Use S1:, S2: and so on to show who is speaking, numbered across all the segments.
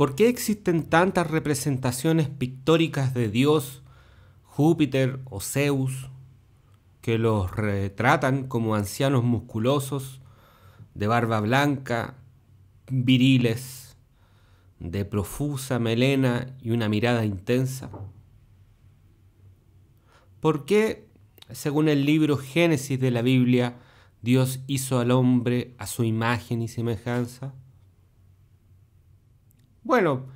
S1: ¿Por qué existen tantas representaciones pictóricas de Dios, Júpiter o Zeus, que los retratan como ancianos musculosos, de barba blanca, viriles, de profusa melena y una mirada intensa? ¿Por qué, según el libro Génesis de la Biblia, Dios hizo al hombre a su imagen y semejanza? Bueno,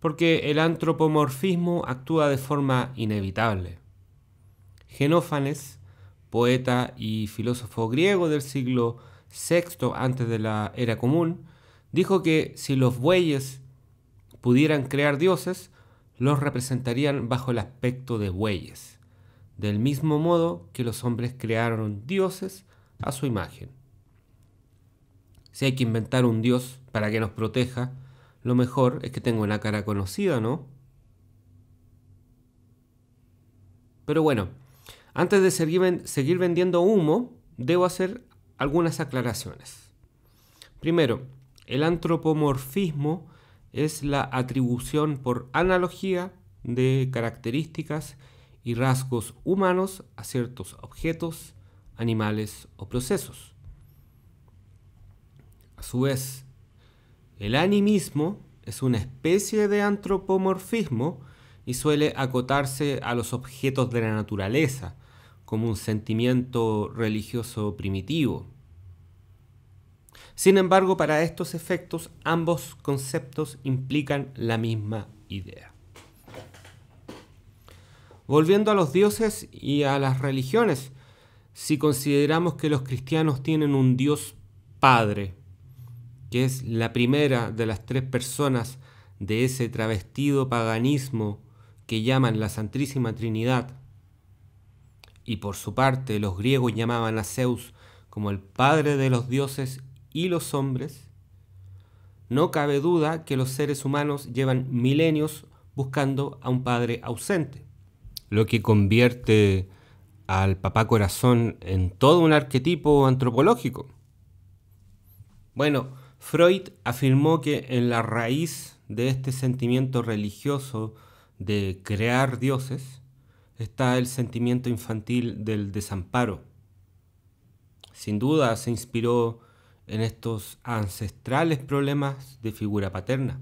S1: porque el antropomorfismo actúa de forma inevitable. Genófanes, poeta y filósofo griego del siglo VI antes de la era común, dijo que si los bueyes pudieran crear dioses, los representarían bajo el aspecto de bueyes, del mismo modo que los hombres crearon dioses a su imagen. Si hay que inventar un dios para que nos proteja, lo mejor es que tengo una cara conocida, ¿no? Pero bueno, antes de seguir, vendiendo humo, debo hacer algunas aclaraciones. Primero, el antropomorfismo es la atribución por analogía de características y rasgos humanos a ciertos objetos, animales o procesos. A su vez, el animismo es una especie de antropomorfismo y suele acotarse a los objetos de la naturaleza, como un sentimiento religioso primitivo. Sin embargo, para estos efectos ambos conceptos implican la misma idea. Volviendo a los dioses y a las religiones, si consideramos que los cristianos tienen un Dios Padre, que es la primera de las tres personas de ese travestido paganismo que llaman la Santísima Trinidad, y por su parte los griegos llamaban a Zeus como el padre de los dioses y los hombres, no cabe duda que los seres humanos llevan milenios buscando a un padre ausente, lo que convierte al papá corazón en todo un arquetipo antropológico. Bueno, Freud afirmó que en la raíz de este sentimiento religioso de crear dioses está el sentimiento infantil del desamparo. Sin duda se inspiró en estos ancestrales problemas de figura paterna.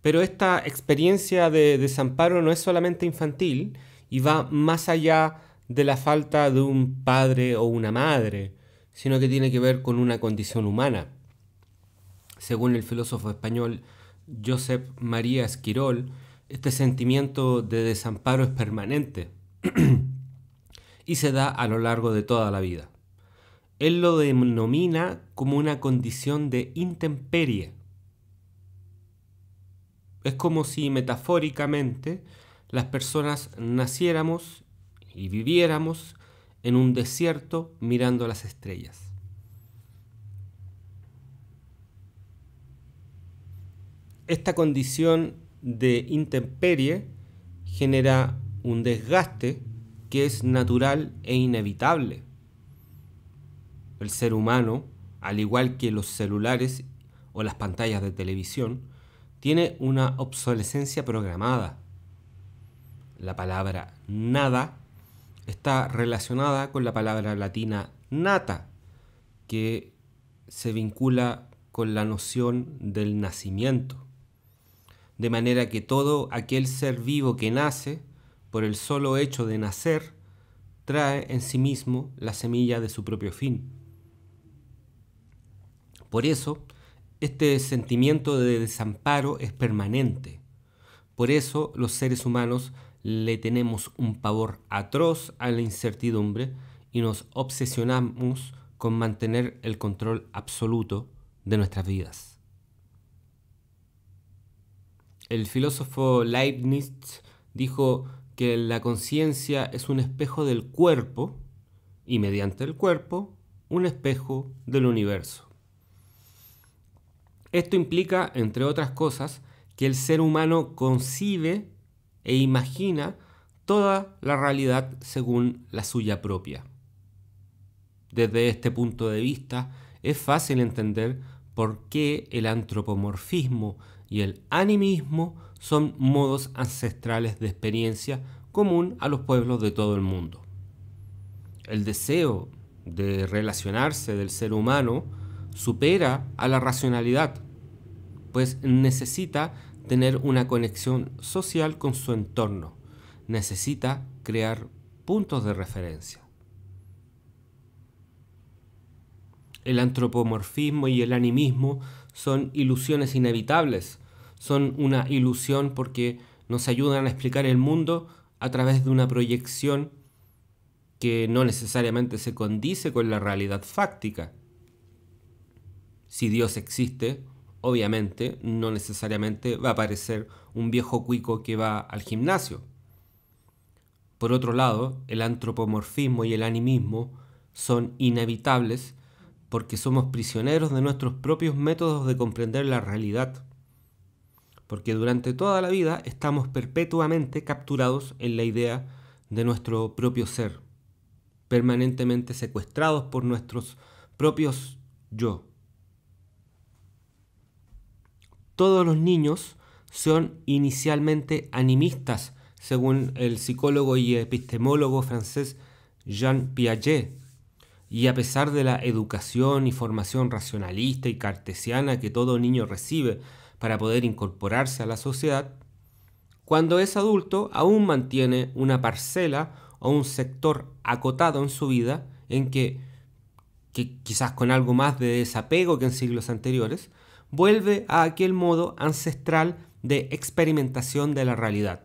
S1: Pero esta experiencia de desamparo no es solamente infantil y va más allá de la falta de un padre o una madre sino que tiene que ver con una condición humana. Según el filósofo español Josep María Esquirol, este sentimiento de desamparo es permanente y se da a lo largo de toda la vida. Él lo denomina como una condición de intemperie. Es como si metafóricamente las personas naciéramos y viviéramos en un desierto mirando las estrellas. Esta condición de intemperie genera un desgaste que es natural e inevitable. El ser humano, al igual que los celulares o las pantallas de televisión, tiene una obsolescencia programada. La palabra nada está relacionada con la palabra latina nata, que se vincula con la noción del nacimiento. De manera que todo aquel ser vivo que nace, por el solo hecho de nacer, trae en sí mismo la semilla de su propio fin. Por eso, este sentimiento de desamparo es permanente. Por eso los seres humanos le tenemos un pavor atroz a la incertidumbre y nos obsesionamos con mantener el control absoluto de nuestras vidas. El filósofo Leibniz dijo que la conciencia es un espejo del cuerpo y mediante el cuerpo un espejo del universo. Esto implica, entre otras cosas, que el ser humano concibe e imagina toda la realidad según la suya propia. Desde este punto de vista, es fácil entender por qué el antropomorfismo y el animismo son modos ancestrales de experiencia común a los pueblos de todo el mundo. El deseo de relacionarse del ser humano supera a la racionalidad, pues necesita tener una conexión social con su entorno. Necesita crear puntos de referencia. El antropomorfismo y el animismo son ilusiones inevitables. Son una ilusión porque nos ayudan a explicar el mundo a través de una proyección que no necesariamente se condice con la realidad fáctica. Si Dios existe, obviamente, no necesariamente va a aparecer un viejo cuico que va al gimnasio. Por otro lado, el antropomorfismo y el animismo son inevitables porque somos prisioneros de nuestros propios métodos de comprender la realidad. Porque durante toda la vida estamos perpetuamente capturados en la idea de nuestro propio ser, permanentemente secuestrados por nuestros propios yo. todos los niños son inicialmente animistas, según el psicólogo y epistemólogo francés Jean Piaget. Y a pesar de la educación y formación racionalista y cartesiana que todo niño recibe para poder incorporarse a la sociedad, cuando es adulto aún mantiene una parcela o un sector acotado en su vida en que, que quizás con algo más de desapego que en siglos anteriores, vuelve a aquel modo ancestral de experimentación de la realidad.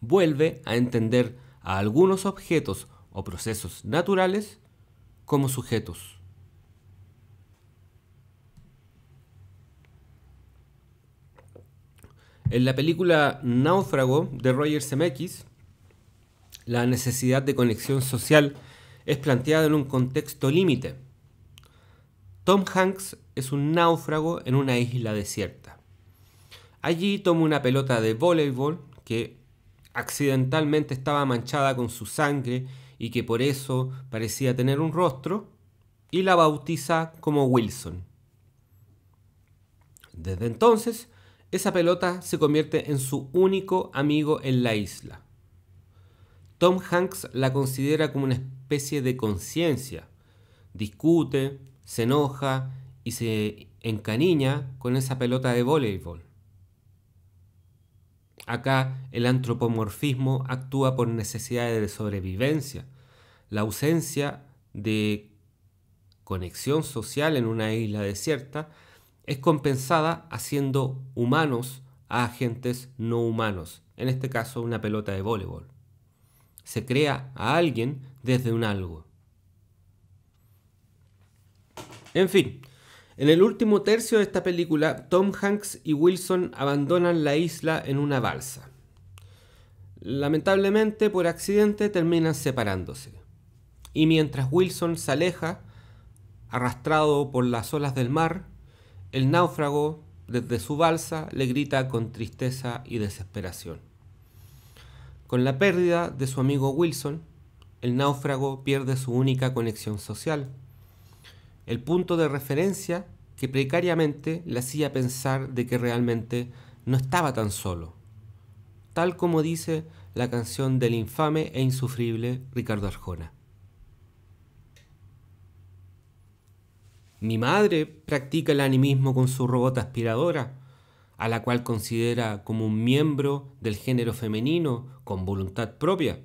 S1: Vuelve a entender a algunos objetos o procesos naturales como sujetos. En la película Náufrago de Roger Zemeckis, la necesidad de conexión social es planteada en un contexto límite. Tom Hanks es un náufrago en una isla desierta. Allí toma una pelota de voleibol que accidentalmente estaba manchada con su sangre y que por eso parecía tener un rostro, y la bautiza como Wilson. Desde entonces, esa pelota se convierte en su único amigo en la isla. Tom Hanks la considera como una especie de conciencia. Discute, se enoja y se encaniña con esa pelota de voleibol. Acá el antropomorfismo actúa por necesidades de sobrevivencia, la ausencia de conexión social en una isla desierta es compensada haciendo humanos a agentes no humanos, en este caso una pelota de voleibol. Se crea a alguien desde un algo. En fin, en el último tercio de esta película, Tom Hanks y Wilson abandonan la isla en una balsa. Lamentablemente, por accidente, terminan separándose. Y mientras Wilson se aleja, arrastrado por las olas del mar, el náufrago, desde su balsa, le grita con tristeza y desesperación. Con la pérdida de su amigo Wilson, el náufrago pierde su única conexión social el punto de referencia que precariamente le hacía pensar de que realmente no estaba tan solo, tal como dice la canción del infame e insufrible Ricardo Arjona. Mi madre practica el animismo con su robot aspiradora, a la cual considera como un miembro del género femenino con voluntad propia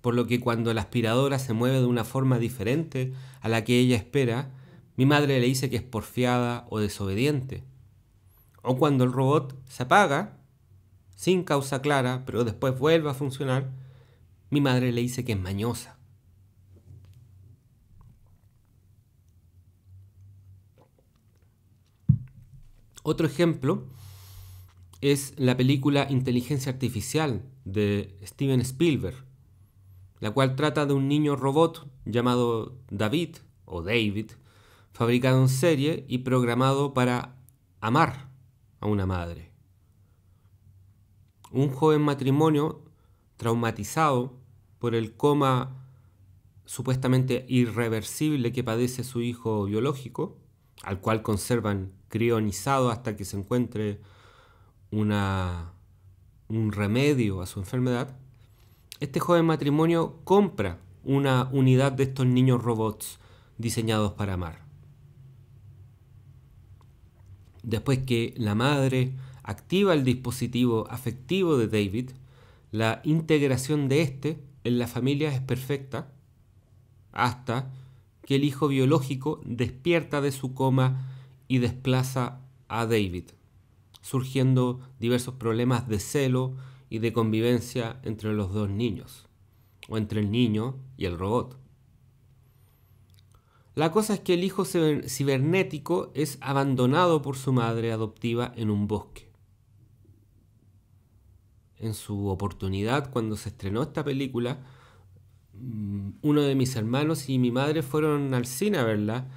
S1: por lo que cuando la aspiradora se mueve de una forma diferente a la que ella espera, mi madre le dice que es porfiada o desobediente. O cuando el robot se apaga, sin causa clara, pero después vuelve a funcionar, mi madre le dice que es mañosa. Otro ejemplo es la película Inteligencia Artificial de Steven Spielberg, la cual trata de un niño robot llamado David o David, fabricado en serie y programado para amar a una madre. Un joven matrimonio traumatizado por el coma supuestamente irreversible que padece su hijo biológico, al cual conservan crionizado hasta que se encuentre una, un remedio a su enfermedad, este joven matrimonio compra una unidad de estos niños robots diseñados para amar. Después que la madre activa el dispositivo afectivo de David, la integración de este en la familia es perfecta hasta que el hijo biológico despierta de su coma y desplaza a David, surgiendo diversos problemas de celo y de convivencia entre los dos niños, o entre el niño y el robot. La cosa es que el hijo cibernético es abandonado por su madre adoptiva en un bosque. En su oportunidad, cuando se estrenó esta película, mm, uno de mis hermanos y mi madre fueron al cine a verla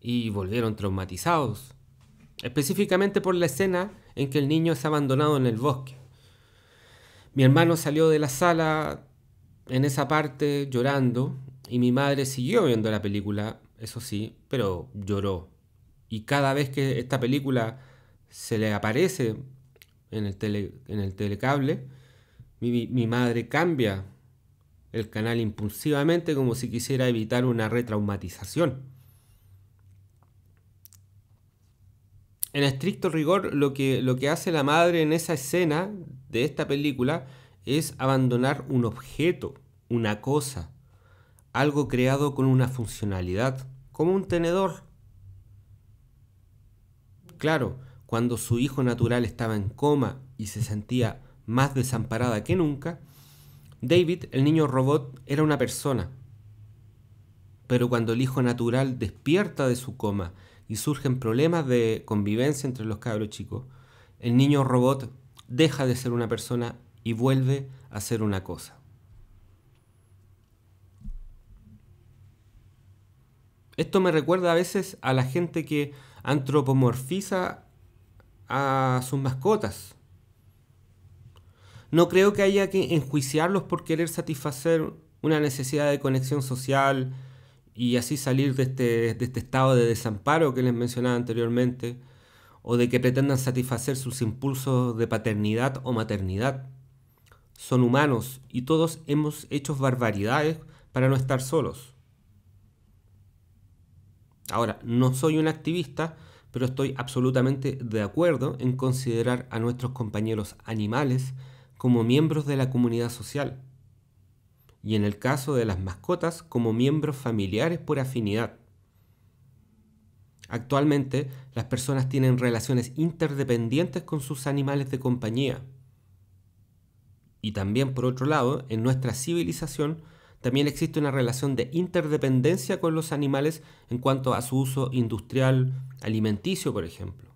S1: y volvieron traumatizados, específicamente por la escena en que el niño es abandonado en el bosque. Mi hermano salió de la sala en esa parte llorando y mi madre siguió viendo la película, eso sí, pero lloró. Y cada vez que esta película se le aparece en el, en el telecable, mi, madre cambia el canal impulsivamente como si quisiera evitar una retraumatización. En estricto rigor, lo que, lo que hace la madre en esa escena de esta película es abandonar un objeto, una cosa, algo creado con una funcionalidad, como un tenedor. Claro, cuando su hijo natural estaba en coma y se sentía más desamparada que nunca, David, el niño robot, era una persona. Pero cuando el hijo natural despierta de su coma y surgen problemas de convivencia entre los cabros chicos, el niño robot deja de ser una persona y vuelve a ser una cosa. Esto me recuerda a veces a la gente que antropomorfiza a sus mascotas. No creo que haya que enjuiciarlos por querer satisfacer una necesidad de conexión social y así salir de este, de este estado de desamparo que les mencionaba anteriormente o de que pretendan satisfacer sus impulsos de paternidad o maternidad. Son humanos y todos hemos hecho barbaridades para no estar solos. Ahora, no soy un activista, pero estoy absolutamente de acuerdo en considerar a nuestros compañeros animales como miembros de la comunidad social y en el caso de las mascotas como miembros familiares por afinidad. Actualmente, las personas tienen relaciones interdependientes con sus animales de compañía. Y también, por otro lado, en nuestra civilización también existe una relación de interdependencia con los animales en cuanto a su uso industrial, alimenticio, por ejemplo.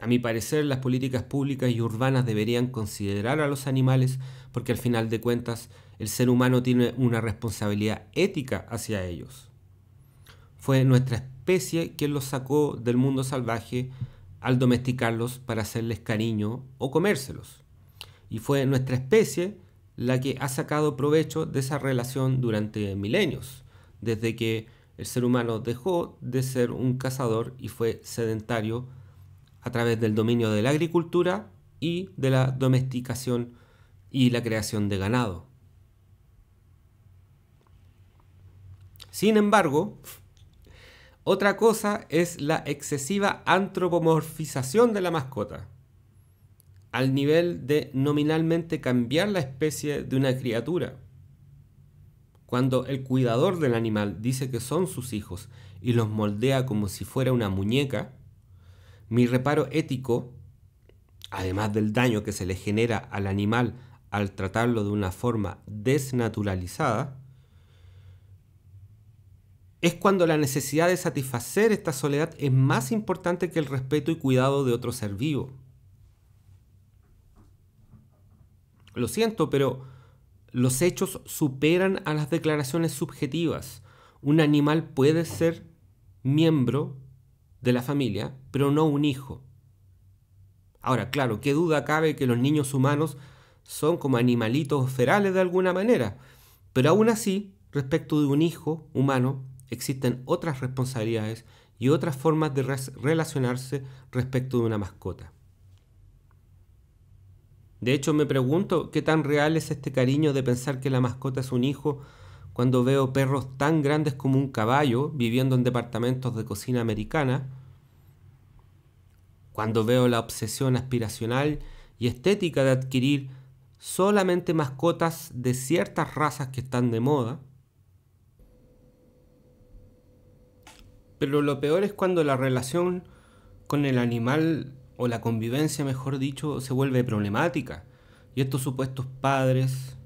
S1: A mi parecer, las políticas públicas y urbanas deberían considerar a los animales porque al final de cuentas el ser humano tiene una responsabilidad ética hacia ellos. Fue nuestra especie quien los sacó del mundo salvaje al domesticarlos para hacerles cariño o comérselos. Y fue nuestra especie la que ha sacado provecho de esa relación durante milenios, desde que el ser humano dejó de ser un cazador y fue sedentario a través del dominio de la agricultura y de la domesticación y la creación de ganado. Sin embargo, otra cosa es la excesiva antropomorfización de la mascota, al nivel de nominalmente cambiar la especie de una criatura. Cuando el cuidador del animal dice que son sus hijos y los moldea como si fuera una muñeca, mi reparo ético, además del daño que se le genera al animal al tratarlo de una forma desnaturalizada, es cuando la necesidad de satisfacer esta soledad es más importante que el respeto y cuidado de otro ser vivo. Lo siento, pero los hechos superan a las declaraciones subjetivas. Un animal puede ser miembro de la familia, pero no un hijo. Ahora, claro, qué duda cabe que los niños humanos son como animalitos ferales de alguna manera, pero aún así, respecto de un hijo humano, existen otras responsabilidades y otras formas de relacionarse respecto de una mascota. De hecho, me pregunto qué tan real es este cariño de pensar que la mascota es un hijo cuando veo perros tan grandes como un caballo viviendo en departamentos de cocina americana, cuando veo la obsesión aspiracional y estética de adquirir solamente mascotas de ciertas razas que están de moda, Pero lo peor es cuando la relación con el animal, o la convivencia, mejor dicho, se vuelve problemática. Y estos supuestos padres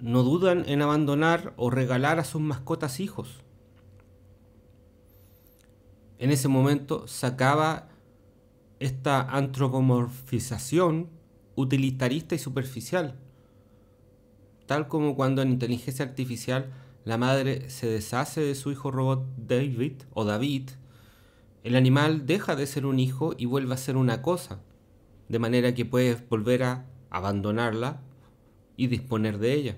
S1: no dudan en abandonar o regalar a sus mascotas hijos. En ese momento se acaba esta antropomorfización utilitarista y superficial, tal como cuando en inteligencia artificial la madre se deshace de su hijo robot David o David, el animal deja de ser un hijo y vuelve a ser una cosa, de manera que puedes volver a abandonarla y disponer de ella.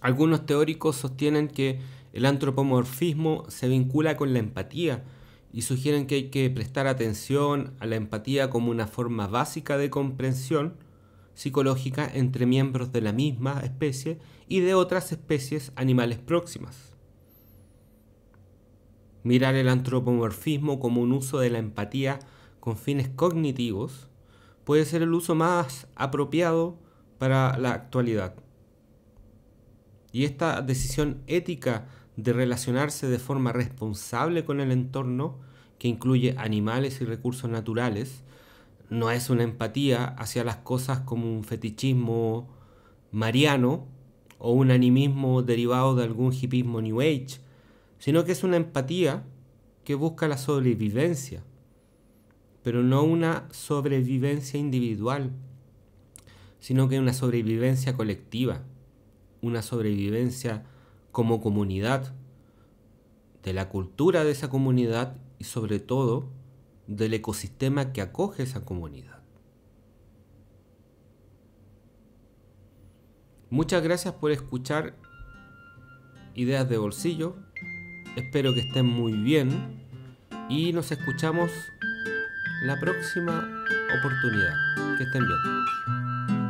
S1: Algunos teóricos sostienen que el antropomorfismo se vincula con la empatía y sugieren que hay que prestar atención a la empatía como una forma básica de comprensión psicológica entre miembros de la misma especie y de otras especies animales próximas. Mirar el antropomorfismo como un uso de la empatía con fines cognitivos puede ser el uso más apropiado para la actualidad. Y esta decisión ética de relacionarse de forma responsable con el entorno, que incluye animales y recursos naturales, no es una empatía hacia las cosas como un fetichismo mariano o un animismo derivado de algún hipismo New Age, sino que es una empatía que busca la sobrevivencia, pero no una sobrevivencia individual, sino que una sobrevivencia colectiva, una sobrevivencia como comunidad, de la cultura de esa comunidad y sobre todo del ecosistema que acoge esa comunidad. Muchas gracias por escuchar Ideas de Bolsillo. Espero que estén muy bien y nos escuchamos la próxima oportunidad. Que estén bien.